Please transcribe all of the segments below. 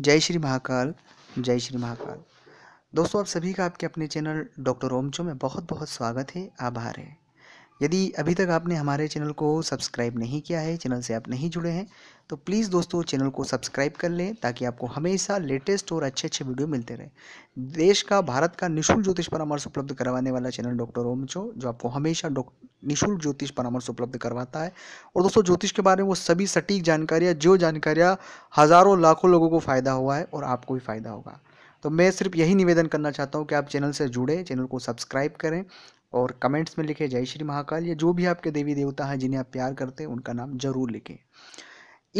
जय श्री महाकाल जय श्री महाकाल दोस्तों आप सभी का आपके अपने चैनल डॉक्टर ओमचो में बहुत बहुत स्वागत है आभार है यदि अभी तक आपने हमारे चैनल को सब्सक्राइब नहीं किया है चैनल से आप नहीं जुड़े हैं तो प्लीज़ दोस्तों चैनल को सब्सक्राइब कर लें ताकि आपको हमेशा लेटेस्ट और अच्छे अच्छे वीडियो मिलते रहे देश का भारत का निःशुल्क ज्योतिष परामर्श उपलब्ध करवाने वाला चैनल डॉक्टर ओमचो जो आपको हमेशा निःशुल्क ज्योतिष परामर्श उपलब्ध करवाता है और दोस्तों ज्योतिष के बारे में वो सभी सटीक जानकारियाँ जो जानकारियाँ हज़ारों लाखों लोगों को फ़ायदा हुआ है और आपको भी फ़ायदा होगा तो मैं सिर्फ यही निवेदन करना चाहता हूँ कि आप चैनल से जुड़े चैनल को सब्सक्राइब करें और कमेंट्स में लिखें जय श्री महाकाल या जो भी आपके देवी देवता हैं जिन्हें आप प्यार करते हैं उनका नाम जरूर लिखें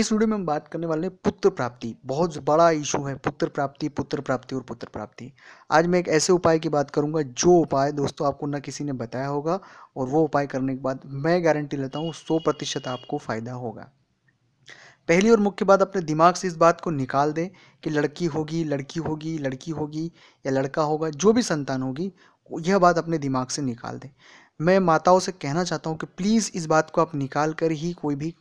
इस वीडियो में हम बात करने वाले हैं पुत्र प्राप्ति बहुत बड़ा इशू है पुत्र प्राप्ति पुत्र प्राप्ति और पुत्र प्राप्ति आज मैं एक ऐसे उपाय की बात करूंगा जो उपाय दोस्तों आपको ना किसी ने बताया होगा और वो उपाय करने के बाद मैं गारंटी लेता हूँ सौ प्रतिशत आपको फ़ायदा होगा पहली और मुख्य बात अपने दिमाग से इस बात को निकाल दें कि लड़की होगी लड़की होगी लड़की होगी या लड़का होगा जो भी संतान होगी यह बात अपने दिमाग से निकाल दें मैं माताओं से कहना चाहता हूँ कि प्लीज़ इस बात को आप निकाल कर ही कोई भी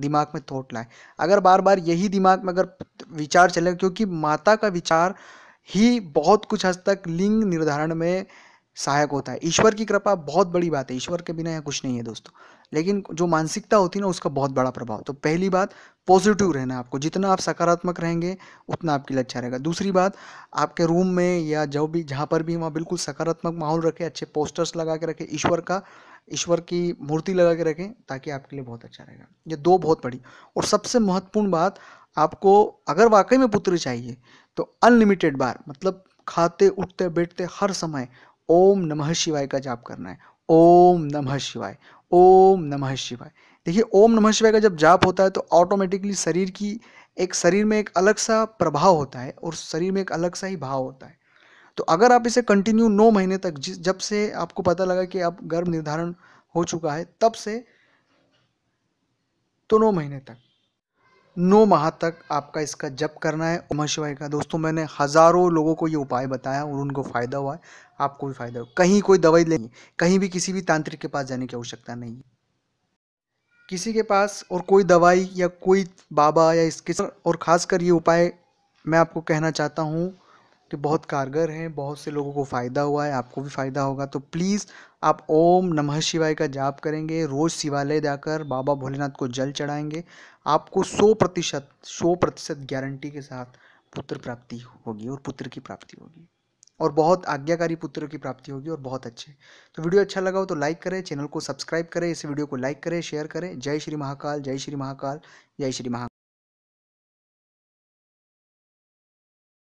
दिमाग में थॉट लाए अगर बार बार यही दिमाग में अगर विचार चले क्योंकि माता का विचार ही बहुत कुछ हद तक लिंग निर्धारण में सहायक होता है ईश्वर की कृपा बहुत बड़ी बात है ईश्वर के बिना यह कुछ नहीं है दोस्तों लेकिन जो मानसिकता होती है ना उसका बहुत बड़ा प्रभाव तो पहली बात पॉजिटिव रहना आपको जितना आप सकारात्मक रहेंगे उतना आपके लिए अच्छा रहेगा दूसरी बात आपके रूम में या जो भी जहाँ पर भी वहाँ बिल्कुल सकारात्मक माहौल रखें अच्छे पोस्टर्स लगा के रखें ईश्वर का ईश्वर की मूर्ति लगा के रखें ताकि आपके लिए बहुत अच्छा रहेगा ये दो बहुत बड़ी और सबसे महत्वपूर्ण बात आपको अगर वाकई में पुत्र चाहिए तो अनलिमिटेड बार मतलब खाते उठते बैठते हर समय ओम नमः शिवाय का जाप करना है ओम नमः शिवाय ओम नमः शिवाय देखिए ओम नमः शिवाय का जब जाप होता है तो ऑटोमेटिकली शरीर की एक शरीर में एक अलग सा प्रभाव होता है और शरीर में एक अलग सा ही भाव होता है तो अगर आप इसे कंटिन्यू नौ महीने तक जब से आपको पता लगा कि आप गर्भ निर्धारण हो चुका है तब से तो नौ महीने तक नौ माह तक आपका इसका जप करना है ओम शिवाय का दोस्तों मैंने हज़ारों लोगों को ये उपाय बताया और उनको फ़ायदा हुआ है आपको भी फ़ायदा हो कहीं कोई दवाई लेनी कहीं भी किसी भी तांत्रिक के पास जाने की आवश्यकता नहीं है किसी के पास और कोई दवाई या कोई बाबा या इसके और ख़ासकर ये उपाय मैं आपको कहना चाहता हूँ कि बहुत कारगर हैं बहुत से लोगों को फ़ायदा हुआ है आपको भी फ़ायदा होगा तो प्लीज़ आप ओम नमः शिवाय का जाप करेंगे रोज़ शिवालय जाकर बाबा भोलेनाथ को जल चढ़ाएंगे आपको सौ प्रतिशत सौ प्रतिशत गारंटी के साथ पुत्र प्राप्ति होगी और पुत्र की प्राप्ति होगी और बहुत आज्ञाकारी पुत्र की प्राप्ति होगी और बहुत अच्छे तो वीडियो अच्छा लगा हो तो लाइक करें चैनल को सब्सक्राइब करें इस वीडियो को लाइक करें शेयर करें जय श्री महाकाल जय श्री महाकाल जय श्री महाकाल